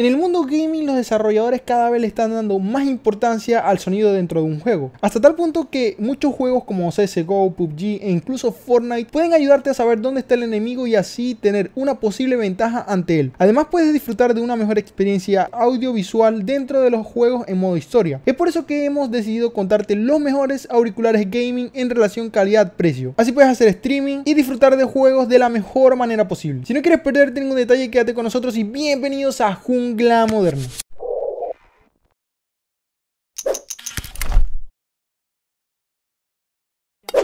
En el mundo gaming los desarrolladores cada vez le están dando más importancia al sonido dentro de un juego, hasta tal punto que muchos juegos como CSGO, PUBG e incluso Fortnite pueden ayudarte a saber dónde está el enemigo y así tener una posible ventaja ante él. Además puedes disfrutar de una mejor experiencia audiovisual dentro de los juegos en modo historia. Es por eso que hemos decidido contarte los mejores auriculares gaming en relación calidad-precio. Así puedes hacer streaming y disfrutar de juegos de la mejor manera posible. Si no quieres perderte ningún detalle, quédate con nosotros y bienvenidos a Jungle gla moderno.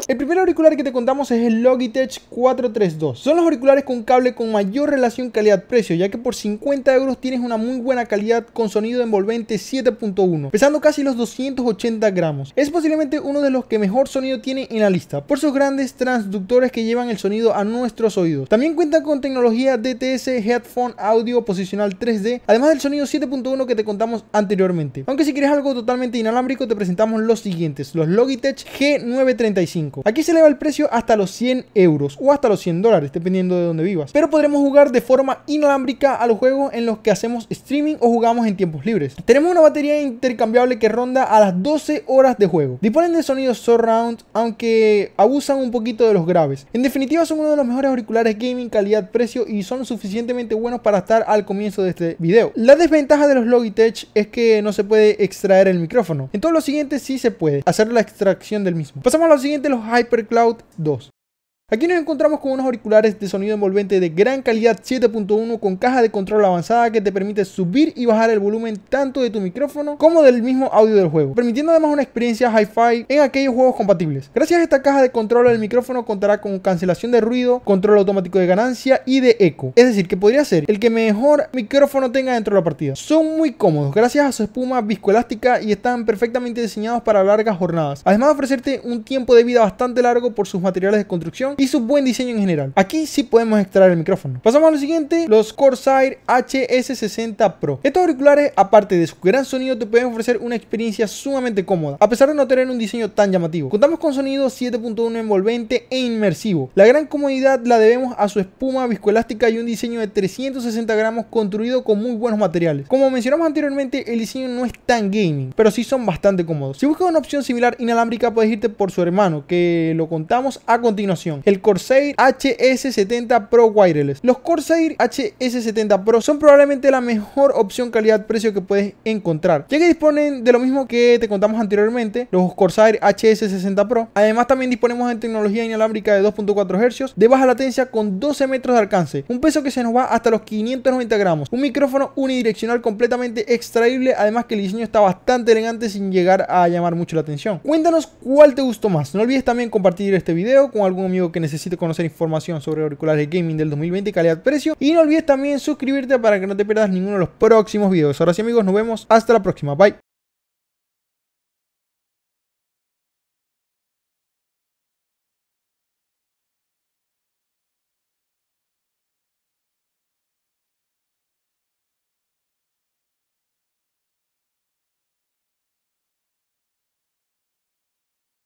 El primer auricular que te contamos es el Logitech 432. Son los auriculares con cable con mayor relación calidad-precio, ya que por 50 euros tienes una muy buena calidad con sonido envolvente 7.1, pesando casi los 280 gramos. Es posiblemente uno de los que mejor sonido tiene en la lista, por sus grandes transductores que llevan el sonido a nuestros oídos. También cuenta con tecnología DTS Headphone Audio Posicional 3D, además del sonido 7.1 que te contamos anteriormente. Aunque si quieres algo totalmente inalámbrico, te presentamos los siguientes, los Logitech G935. Aquí se eleva el precio hasta los 100 euros o hasta los 100 dólares, dependiendo de donde vivas. Pero podremos jugar de forma inalámbrica a los juegos en los que hacemos streaming o jugamos en tiempos libres. Tenemos una batería intercambiable que ronda a las 12 horas de juego. Disponen de sonido surround, aunque abusan un poquito de los graves. En definitiva, son uno de los mejores auriculares gaming, calidad, precio y son suficientemente buenos para estar al comienzo de este video. La desventaja de los Logitech es que no se puede extraer el micrófono. En todos los siguientes sí se puede hacer la extracción del mismo. Pasamos a lo siguiente, los HyperCloud 2. Aquí nos encontramos con unos auriculares de sonido envolvente de gran calidad 7.1 con caja de control avanzada que te permite subir y bajar el volumen tanto de tu micrófono como del mismo audio del juego, permitiendo además una experiencia hi-fi en aquellos juegos compatibles. Gracias a esta caja de control el micrófono contará con cancelación de ruido, control automático de ganancia y de eco, es decir que podría ser el que mejor micrófono tenga dentro de la partida. Son muy cómodos gracias a su espuma viscoelástica y están perfectamente diseñados para largas jornadas, además de ofrecerte un tiempo de vida bastante largo por sus materiales de construcción y su buen diseño en general. Aquí sí podemos extraer el micrófono. Pasamos a lo siguiente, los Corsair HS60 Pro. Estos auriculares, aparte de su gran sonido, te pueden ofrecer una experiencia sumamente cómoda, a pesar de no tener un diseño tan llamativo. Contamos con sonido 7.1 envolvente e inmersivo. La gran comodidad la debemos a su espuma viscoelástica y un diseño de 360 gramos construido con muy buenos materiales. Como mencionamos anteriormente, el diseño no es tan gaming, pero sí son bastante cómodos. Si buscas una opción similar inalámbrica, puedes irte por su hermano, que lo contamos a continuación el Corsair HS70 Pro Wireless. Los Corsair HS70 Pro son probablemente la mejor opción calidad-precio que puedes encontrar, ya que disponen de lo mismo que te contamos anteriormente, los Corsair HS60 Pro. Además también disponemos de tecnología inalámbrica de 2.4 Hz, de baja latencia con 12 metros de alcance, un peso que se nos va hasta los 590 gramos, un micrófono unidireccional completamente extraíble, además que el diseño está bastante elegante sin llegar a llamar mucho la atención. Cuéntanos cuál te gustó más, no olvides también compartir este video con algún amigo que que necesito conocer información sobre auriculares gaming del 2020, calidad, precio. Y no olvides también suscribirte para que no te pierdas ninguno de los próximos videos. Ahora sí amigos, nos vemos. Hasta la próxima. Bye.